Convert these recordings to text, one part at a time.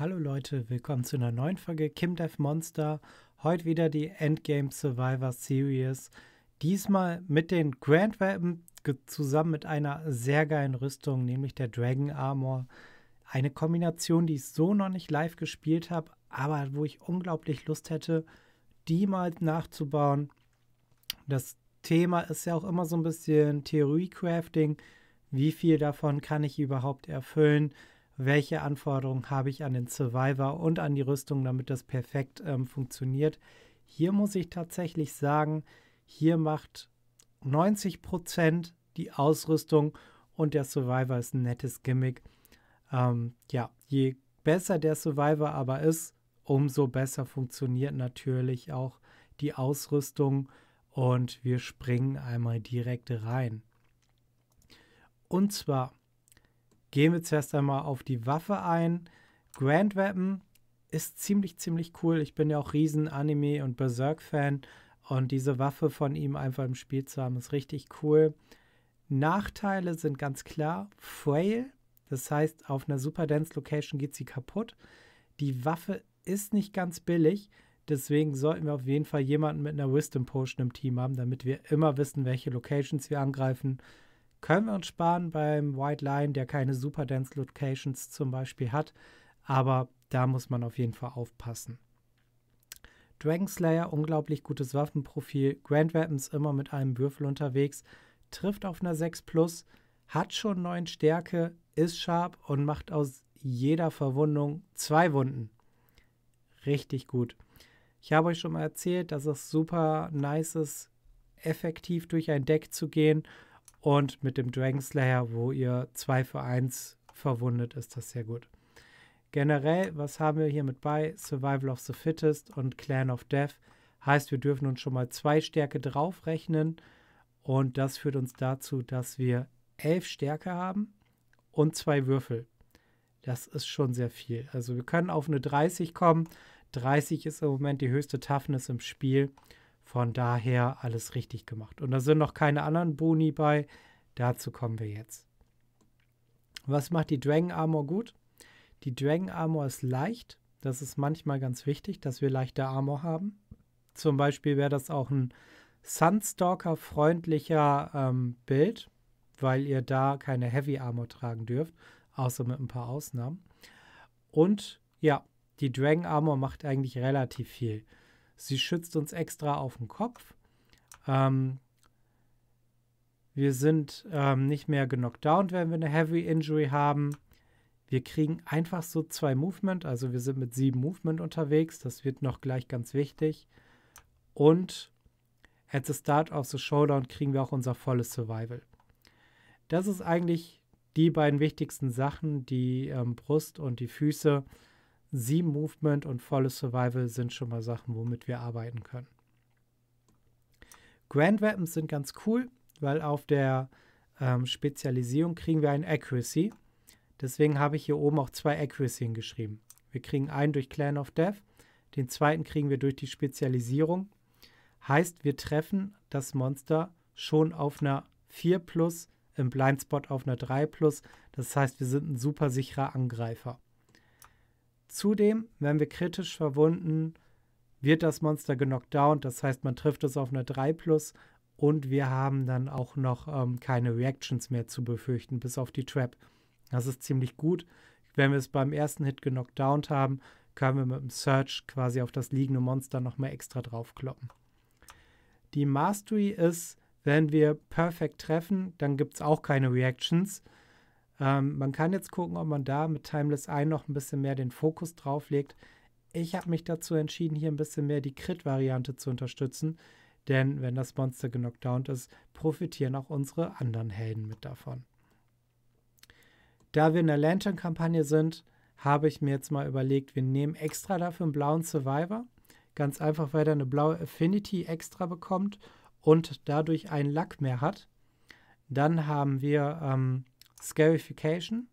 Hallo Leute, willkommen zu einer neuen Folge Kim Death Monster. Heute wieder die Endgame Survivor Series. Diesmal mit den Grand Weapon zusammen mit einer sehr geilen Rüstung, nämlich der Dragon Armor. Eine Kombination, die ich so noch nicht live gespielt habe, aber wo ich unglaublich Lust hätte, die mal nachzubauen. Das Thema ist ja auch immer so ein bisschen Theorie-Crafting. Wie viel davon kann ich überhaupt erfüllen? welche Anforderungen habe ich an den Survivor und an die Rüstung, damit das perfekt ähm, funktioniert. Hier muss ich tatsächlich sagen, hier macht 90% Prozent die Ausrüstung und der Survivor ist ein nettes Gimmick. Ähm, ja, je besser der Survivor aber ist, umso besser funktioniert natürlich auch die Ausrüstung und wir springen einmal direkt rein. Und zwar Gehen wir zuerst einmal auf die Waffe ein. Grand Weapon ist ziemlich, ziemlich cool. Ich bin ja auch riesen Anime- und Berserk-Fan. Und diese Waffe von ihm einfach im Spiel zu haben, ist richtig cool. Nachteile sind ganz klar. Frail, das heißt, auf einer Super Dance Location geht sie kaputt. Die Waffe ist nicht ganz billig. Deswegen sollten wir auf jeden Fall jemanden mit einer Wisdom Potion im Team haben, damit wir immer wissen, welche Locations wir angreifen können wir uns sparen beim White Line, der keine super dense Locations zum Beispiel hat, aber da muss man auf jeden Fall aufpassen. Dragonslayer, unglaublich gutes Waffenprofil. Grand Weapons immer mit einem Würfel unterwegs. Trifft auf einer 6 Plus, hat schon 9 Stärke, ist sharp und macht aus jeder Verwundung zwei Wunden. Richtig gut. Ich habe euch schon mal erzählt, dass es super nice ist, effektiv durch ein Deck zu gehen und mit dem Dragon Slayer, wo ihr 2 für 1 verwundet, ist das sehr gut. Generell, was haben wir hier mit bei? Survival of the Fittest und Clan of Death. Heißt, wir dürfen uns schon mal zwei Stärke draufrechnen. Und das führt uns dazu, dass wir elf Stärke haben und zwei Würfel. Das ist schon sehr viel. Also wir können auf eine 30 kommen. 30 ist im Moment die höchste Toughness im Spiel. Von daher alles richtig gemacht. Und da sind noch keine anderen Boni bei. Dazu kommen wir jetzt. Was macht die Dragon Armor gut? Die Dragon Armor ist leicht. Das ist manchmal ganz wichtig, dass wir leichte Armor haben. Zum Beispiel wäre das auch ein Sunstalker-freundlicher ähm, Bild, weil ihr da keine Heavy Armor tragen dürft, außer mit ein paar Ausnahmen. Und ja, die Dragon Armor macht eigentlich relativ viel. Sie schützt uns extra auf den Kopf. Ähm, wir sind ähm, nicht mehr genockt down, wenn wir eine Heavy Injury haben. Wir kriegen einfach so zwei Movement, also wir sind mit sieben Movement unterwegs. Das wird noch gleich ganz wichtig. Und at the start of the Showdown kriegen wir auch unser volles Survival. Das ist eigentlich die beiden wichtigsten Sachen, die ähm, Brust und die Füße. Sieben Movement und volles Survival sind schon mal Sachen, womit wir arbeiten können. Grand Weapons sind ganz cool, weil auf der ähm, Spezialisierung kriegen wir ein Accuracy. Deswegen habe ich hier oben auch zwei Accuracy hingeschrieben. Wir kriegen einen durch Clan of Death, den zweiten kriegen wir durch die Spezialisierung. Heißt, wir treffen das Monster schon auf einer 4 plus, im Blindspot auf einer 3 plus. Das heißt, wir sind ein super sicherer Angreifer. Zudem, wenn wir kritisch verwunden, wird das Monster genockt down. Das heißt, man trifft es auf eine 3 plus und wir haben dann auch noch ähm, keine Reactions mehr zu befürchten, bis auf die Trap. Das ist ziemlich gut. Wenn wir es beim ersten Hit genockt down haben, können wir mit dem Search quasi auf das liegende Monster nochmal extra draufkloppen. Die Mastery ist, wenn wir perfekt treffen, dann gibt es auch keine Reactions. Ähm, man kann jetzt gucken, ob man da mit Timeless Eye noch ein bisschen mehr den Fokus drauf legt. Ich habe mich dazu entschieden, hier ein bisschen mehr die Crit-Variante zu unterstützen, denn wenn das Monster genockt down ist, profitieren auch unsere anderen Helden mit davon. Da wir in der Lantern-Kampagne sind, habe ich mir jetzt mal überlegt, wir nehmen extra dafür einen blauen Survivor. Ganz einfach, weil er eine blaue Affinity extra bekommt und dadurch einen Lack mehr hat. Dann haben wir ähm, Scarification.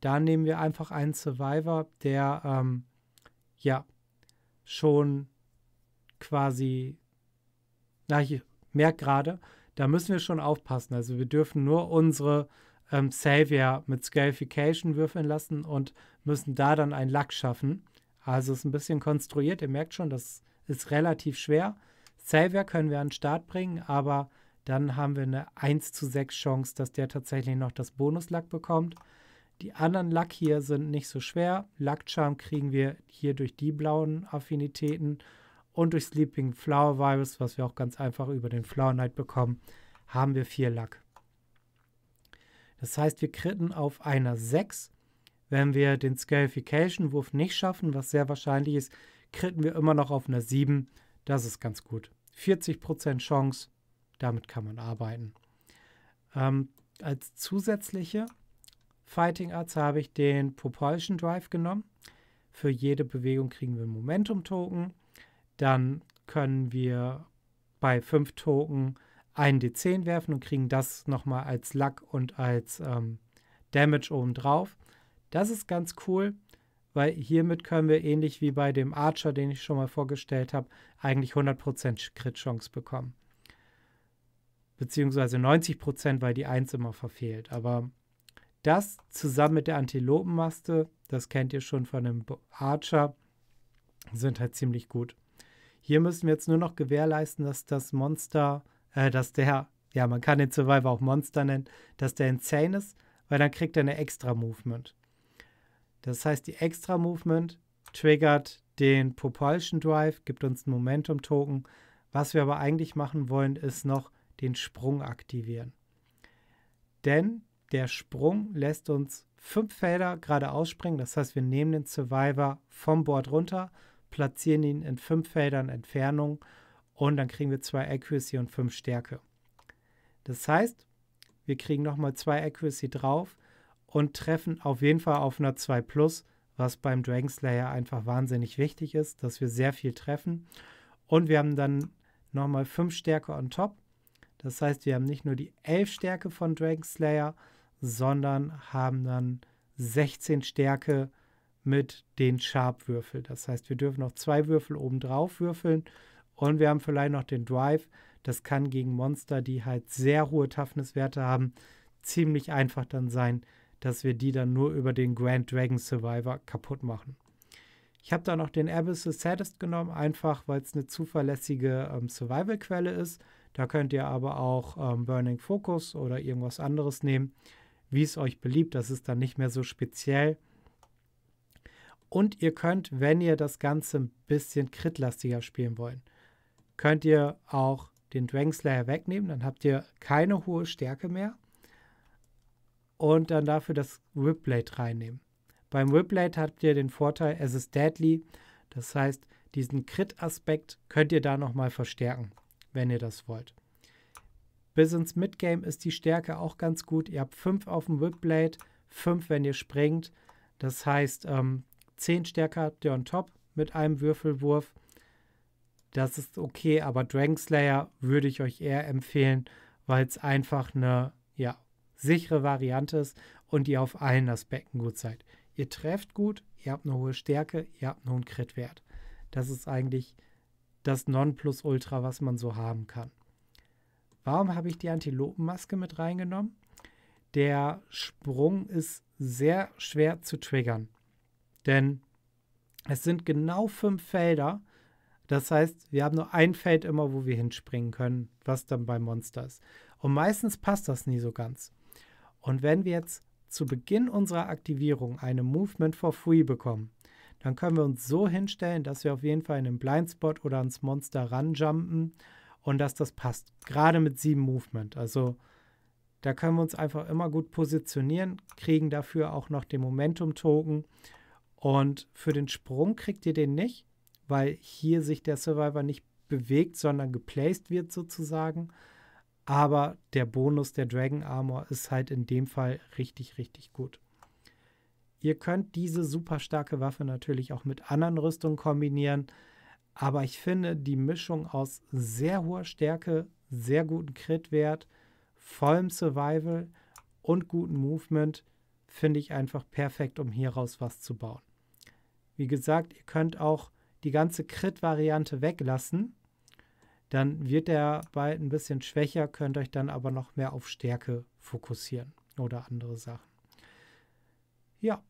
Da nehmen wir einfach einen Survivor, der ähm, ja schon quasi, na, ich merke gerade, da müssen wir schon aufpassen. Also wir dürfen nur unsere ähm, Savior mit Scarification würfeln lassen und müssen da dann einen Lack schaffen. Also ist ein bisschen konstruiert. Ihr merkt schon, das ist relativ schwer. Savior können wir an den Start bringen, aber dann haben wir eine 1 zu 6 Chance, dass der tatsächlich noch das Bonuslack bekommt. Die anderen Lack hier sind nicht so schwer. Lackcharm kriegen wir hier durch die blauen Affinitäten und durch Sleeping Flower Virus, was wir auch ganz einfach über den Flower Knight bekommen, haben wir 4 Lack. Das heißt, wir kritten auf einer 6. Wenn wir den Scarification-Wurf nicht schaffen, was sehr wahrscheinlich ist, kritten wir immer noch auf einer 7. Das ist ganz gut. 40% Chance, damit kann man arbeiten. Ähm, als zusätzliche Fighting-Arts habe ich den Propulsion Drive genommen. Für jede Bewegung kriegen wir einen Momentum-Token. Dann können wir bei fünf Token einen D10 werfen und kriegen das nochmal als Luck und als ähm, Damage obendrauf. Das ist ganz cool, weil hiermit können wir ähnlich wie bei dem Archer, den ich schon mal vorgestellt habe, eigentlich 100% Crit-Chance bekommen beziehungsweise 90 Prozent, weil die Eins immer verfehlt. Aber das zusammen mit der Antilopenmaste, das kennt ihr schon von dem Archer, sind halt ziemlich gut. Hier müssen wir jetzt nur noch gewährleisten, dass das Monster, äh, dass der, ja, man kann den Survivor auch Monster nennen, dass der insane ist, weil dann kriegt er eine extra Movement. Das heißt, die extra Movement triggert den Propulsion Drive, gibt uns einen Momentum Token. Was wir aber eigentlich machen wollen, ist noch den Sprung aktivieren. Denn der Sprung lässt uns fünf Felder geradeaus springen. Das heißt, wir nehmen den Survivor vom Board runter, platzieren ihn in fünf Feldern Entfernung und dann kriegen wir zwei Accuracy und fünf Stärke. Das heißt, wir kriegen nochmal zwei Accuracy drauf und treffen auf jeden Fall auf einer 2 Plus, was beim Dragon Slayer einfach wahnsinnig wichtig ist, dass wir sehr viel treffen. Und wir haben dann nochmal fünf Stärke on top das heißt, wir haben nicht nur die 11 Stärke von Dragon Slayer, sondern haben dann 16 Stärke mit den Sharp-Würfel. Das heißt, wir dürfen noch zwei Würfel oben drauf würfeln und wir haben vielleicht noch den Drive. Das kann gegen Monster, die halt sehr hohe Toughness-Werte haben, ziemlich einfach dann sein, dass wir die dann nur über den Grand Dragon Survivor kaputt machen. Ich habe da noch den Abyss the Saddest genommen, einfach weil es eine zuverlässige ähm, Survival-Quelle ist. Da könnt ihr aber auch ähm, Burning Focus oder irgendwas anderes nehmen, wie es euch beliebt. Das ist dann nicht mehr so speziell. Und ihr könnt, wenn ihr das Ganze ein bisschen kritlastiger spielen wollt, könnt ihr auch den Dragon Slayer wegnehmen. Dann habt ihr keine hohe Stärke mehr. Und dann dafür das Ripblade reinnehmen. Beim Whiplate habt ihr den Vorteil, es ist deadly. Das heißt, diesen Crit-Aspekt könnt ihr da nochmal verstärken, wenn ihr das wollt. Bis ins Midgame ist die Stärke auch ganz gut. Ihr habt 5 auf dem Whiplate, 5, wenn ihr springt. Das heißt, ähm, Stärke habt ihr on top mit einem Würfelwurf. Das ist okay, aber Dragon Slayer würde ich euch eher empfehlen, weil es einfach eine ja, sichere Variante ist und ihr auf allen Aspekten gut seid. Ihr trefft gut, ihr habt eine hohe Stärke, ihr habt einen hohen Crit-Wert. Das ist eigentlich das Nonplusultra, was man so haben kann. Warum habe ich die Antilopenmaske mit reingenommen? Der Sprung ist sehr schwer zu triggern, denn es sind genau fünf Felder. Das heißt, wir haben nur ein Feld immer, wo wir hinspringen können, was dann beim Monster ist. Und meistens passt das nie so ganz. Und wenn wir jetzt zu Beginn unserer Aktivierung eine Movement for Free bekommen, dann können wir uns so hinstellen, dass wir auf jeden Fall in einen Blindspot oder ans Monster ranjumpen und dass das passt. Gerade mit sieben Movement. Also da können wir uns einfach immer gut positionieren, kriegen dafür auch noch den Momentum-Token. Und für den Sprung kriegt ihr den nicht, weil hier sich der Survivor nicht bewegt, sondern geplaced wird sozusagen. Aber der Bonus der Dragon Armor ist halt in dem Fall richtig, richtig gut. Ihr könnt diese super starke Waffe natürlich auch mit anderen Rüstungen kombinieren. Aber ich finde die Mischung aus sehr hoher Stärke, sehr guten Crit-Wert, vollem Survival und gutem Movement finde ich einfach perfekt, um hieraus was zu bauen. Wie gesagt, ihr könnt auch die ganze Crit-Variante weglassen dann wird er bald ein bisschen schwächer, könnt euch dann aber noch mehr auf Stärke fokussieren oder andere Sachen. Ja,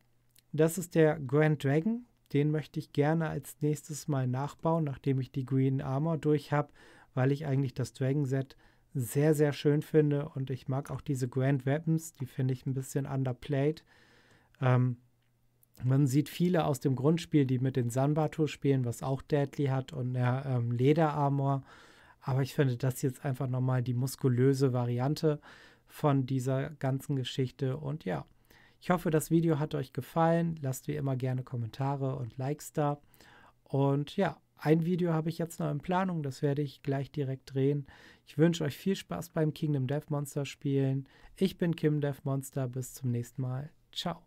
das ist der Grand Dragon. Den möchte ich gerne als nächstes mal nachbauen, nachdem ich die Green Armor durch habe, weil ich eigentlich das Dragon Set sehr, sehr schön finde und ich mag auch diese Grand Weapons, die finde ich ein bisschen underplayed. Ähm, man sieht viele aus dem Grundspiel, die mit den Sanbatu spielen, was auch Deadly hat und eine äh, ähm, Lederarmor. armor aber ich finde das jetzt einfach nochmal die muskulöse Variante von dieser ganzen Geschichte. Und ja, ich hoffe, das Video hat euch gefallen. Lasst wie immer gerne Kommentare und Likes da. Und ja, ein Video habe ich jetzt noch in Planung, das werde ich gleich direkt drehen. Ich wünsche euch viel Spaß beim Kingdom Death Monster spielen. Ich bin Kim Death Monster, bis zum nächsten Mal. Ciao.